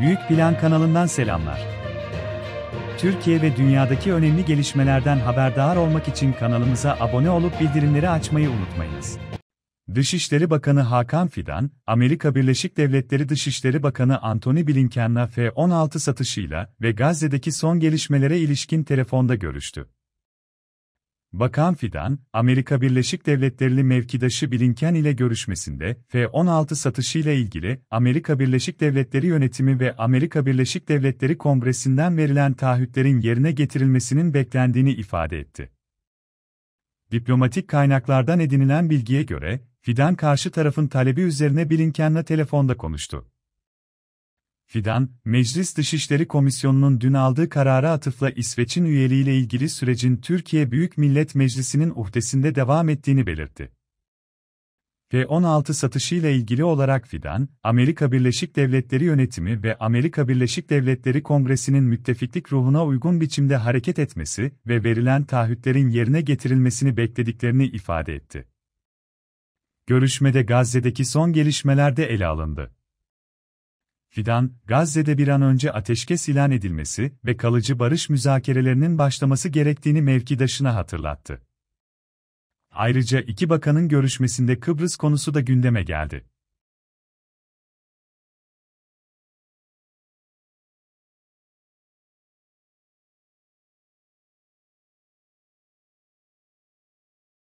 Büyük Plan kanalından selamlar. Türkiye ve dünyadaki önemli gelişmelerden haberdar olmak için kanalımıza abone olup bildirimleri açmayı unutmayınız. Dışişleri Bakanı Hakan Fidan, Amerika Birleşik Devletleri Dışişleri Bakanı Antony Blinken'la F-16 satışıyla ve Gazze'deki son gelişmelere ilişkin telefonda görüştü. Bakan Fidan, Amerika Birleşik Devletleri'li mevkidaşı Blinken ile görüşmesinde F-16 satışıyla ilgili Amerika Birleşik Devletleri yönetimi ve Amerika Birleşik Devletleri Kongresi'nden verilen taahhütlerin yerine getirilmesinin beklendiğini ifade etti. Diplomatik kaynaklardan edinilen bilgiye göre, Fidan karşı tarafın talebi üzerine Blinken'la telefonda konuştu. Fidan, Meclis Dışişleri Komisyonu'nun dün aldığı karara atıfla İsveç'in üyeliğiyle ilgili sürecin Türkiye Büyük Millet Meclisi'nin uhdesinde devam ettiğini belirtti. F-16 satışıyla ilgili olarak Fidan, Amerika Birleşik Devletleri yönetimi ve Amerika Birleşik Devletleri Kongresi'nin müttefiklik ruhuna uygun biçimde hareket etmesi ve verilen taahhütlerin yerine getirilmesini beklediklerini ifade etti. Görüşmede Gazze'deki son gelişmeler de ele alındı. Fidan, Gazze'de bir an önce ateşkes ilan edilmesi ve kalıcı barış müzakerelerinin başlaması gerektiğini mevkidaşına hatırlattı. Ayrıca iki bakanın görüşmesinde Kıbrıs konusu da gündeme geldi.